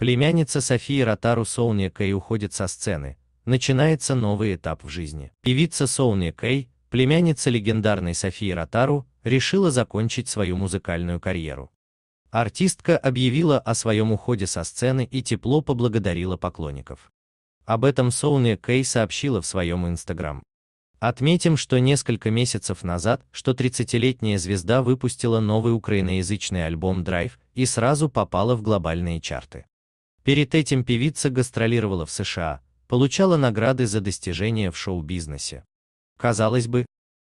Племянница Софии Ротару Соуния Кэй уходит со сцены, начинается новый этап в жизни. Певица Соуния Кэй, племянница легендарной Софии Ротару, решила закончить свою музыкальную карьеру. Артистка объявила о своем уходе со сцены и тепло поблагодарила поклонников. Об этом Соуния Кэй сообщила в своем инстаграм. Отметим, что несколько месяцев назад, что 30-летняя звезда выпустила новый украиноязычный альбом Drive и сразу попала в глобальные чарты. Перед этим певица гастролировала в США, получала награды за достижения в шоу-бизнесе. Казалось бы,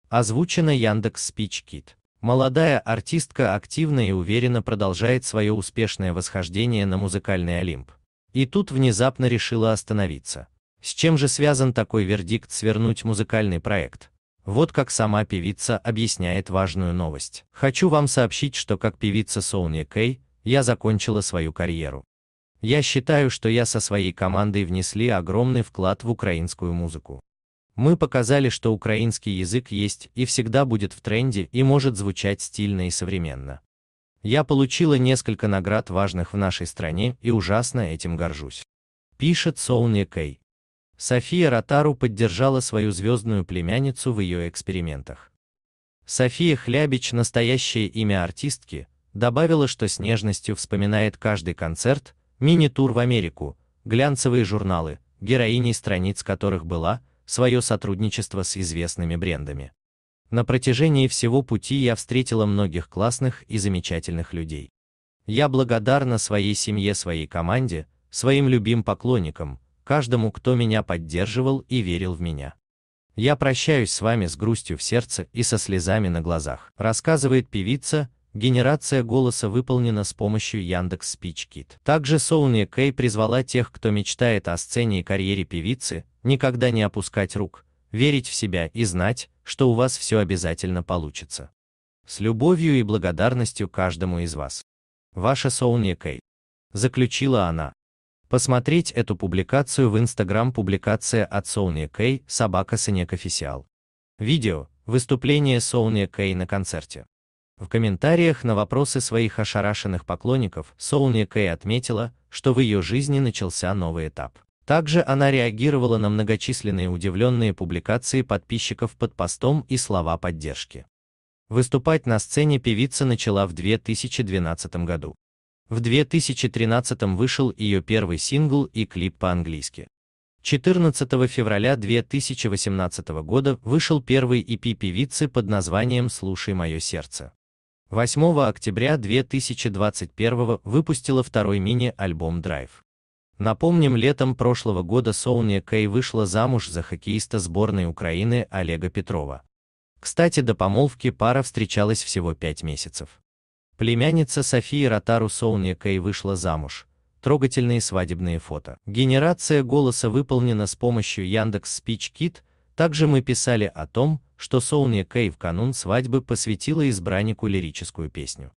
озвучено Яндекс Speech Kit. Молодая артистка активно и уверенно продолжает свое успешное восхождение на музыкальный Олимп. И тут внезапно решила остановиться. С чем же связан такой вердикт свернуть музыкальный проект? Вот как сама певица объясняет важную новость. Хочу вам сообщить, что как певица Соуни Кей, я закончила свою карьеру. Я считаю, что я со своей командой внесли огромный вклад в украинскую музыку. Мы показали, что украинский язык есть и всегда будет в тренде и может звучать стильно и современно. Я получила несколько наград важных в нашей стране и ужасно этим горжусь. Пишет Соуния Кей. София Ротару поддержала свою звездную племянницу в ее экспериментах. София Хлябич, настоящее имя артистки, добавила, что с нежностью вспоминает каждый концерт, Мини-тур в Америку, глянцевые журналы, героиней страниц которых была свое сотрудничество с известными брендами. На протяжении всего пути я встретила многих классных и замечательных людей. Я благодарна своей семье, своей команде, своим любим поклонникам, каждому, кто меня поддерживал и верил в меня. Я прощаюсь с вами с грустью в сердце и со слезами на глазах, рассказывает певица Генерация голоса выполнена с помощью Яндекс Спичкит. Также Соуния Кей призвала тех, кто мечтает о сцене и карьере певицы, никогда не опускать рук, верить в себя и знать, что у вас все обязательно получится. С любовью и благодарностью каждому из вас. Ваша Соуния Кей. Заключила она. Посмотреть эту публикацию в Инстаграм публикация от Соуния Кей. собака Санек Официал. Видео, выступление Соуния Кей на концерте. В комментариях на вопросы своих ошарашенных поклонников Соуния Кэй отметила, что в ее жизни начался новый этап. Также она реагировала на многочисленные удивленные публикации подписчиков под постом и слова поддержки. Выступать на сцене певица начала в 2012 году. В 2013 вышел ее первый сингл и клип по-английски. 14 февраля 2018 года вышел первый EP певицы под названием «Слушай мое сердце». 8 октября 2021 выпустила второй мини-альбом Drive. Напомним, летом прошлого года Соуния Кэй вышла замуж за хоккеиста сборной Украины Олега Петрова. Кстати, до помолвки пара встречалась всего пять месяцев. Племянница Софии Ротару Соуния Кэй вышла замуж. Трогательные свадебные фото. Генерация голоса выполнена с помощью Яндекс Speech Kit. Также мы писали о том, что Соуния Кэй в канун свадьбы посвятила избраннику лирическую песню.